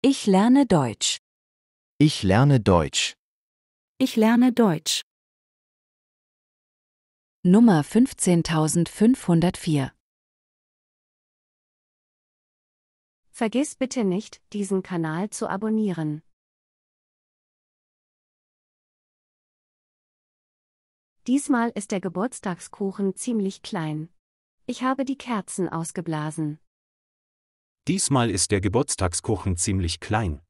Ich lerne Deutsch. Ich lerne Deutsch. Ich lerne Deutsch. Nummer 15504 Vergiss bitte nicht, diesen Kanal zu abonnieren. Diesmal ist der Geburtstagskuchen ziemlich klein. Ich habe die Kerzen ausgeblasen. Diesmal ist der Geburtstagskuchen ziemlich klein.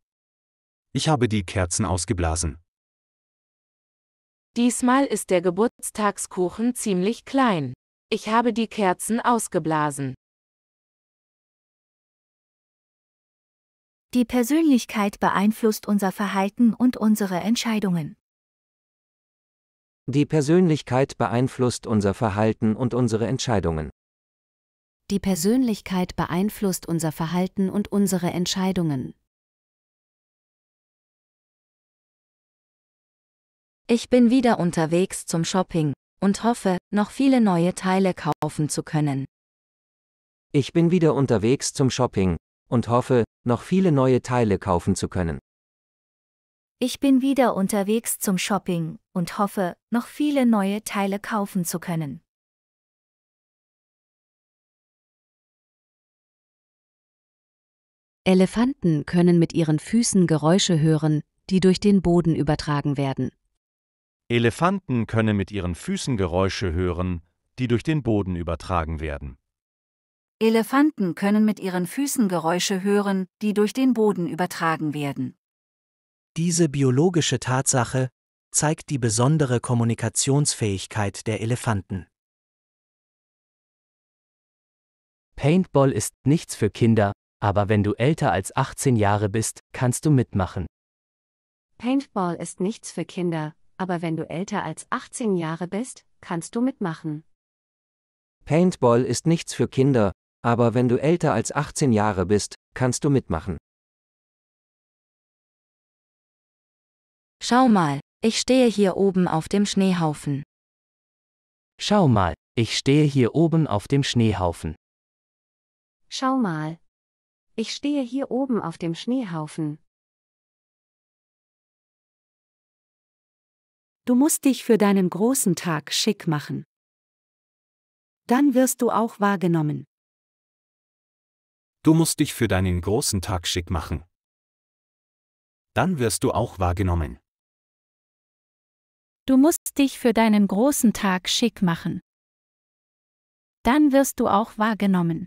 Ich habe die Kerzen ausgeblasen. Diesmal ist der Geburtstagskuchen ziemlich klein. Ich habe die Kerzen ausgeblasen. Die Persönlichkeit beeinflusst unser Verhalten und unsere Entscheidungen. Die Persönlichkeit beeinflusst unser Verhalten und unsere Entscheidungen. Die Persönlichkeit beeinflusst unser Verhalten und unsere Entscheidungen. Ich bin wieder unterwegs zum Shopping und hoffe, noch viele neue Teile kaufen zu können. Ich bin wieder unterwegs zum Shopping und hoffe, noch viele neue Teile kaufen zu können. Ich bin wieder unterwegs zum Shopping und hoffe, noch viele neue Teile kaufen zu können. Elefanten können mit ihren Füßen Geräusche hören, die durch den Boden übertragen werden. Elefanten können mit ihren Füßen Geräusche hören, die durch den Boden übertragen werden. Elefanten können mit ihren Füßen Geräusche hören, die durch den Boden übertragen werden. Diese biologische Tatsache zeigt die besondere Kommunikationsfähigkeit der Elefanten. Paintball ist nichts für Kinder, aber wenn du älter als 18 Jahre bist, kannst du mitmachen. Paintball ist nichts für Kinder, aber wenn du älter als 18 Jahre bist, kannst du mitmachen. Paintball ist nichts für Kinder, aber wenn du älter als 18 Jahre bist, kannst du mitmachen. Schau mal, ich stehe hier oben auf dem Schneehaufen. Schau mal, ich stehe hier oben auf dem Schneehaufen. Schau mal, ich stehe hier oben auf dem Schneehaufen. Du musst dich für deinen großen Tag schick machen. Dann wirst du auch wahrgenommen. Du musst dich für deinen großen Tag schick machen. Dann wirst du auch wahrgenommen. Du musst dich für deinen großen Tag schick machen. Dann wirst du auch wahrgenommen.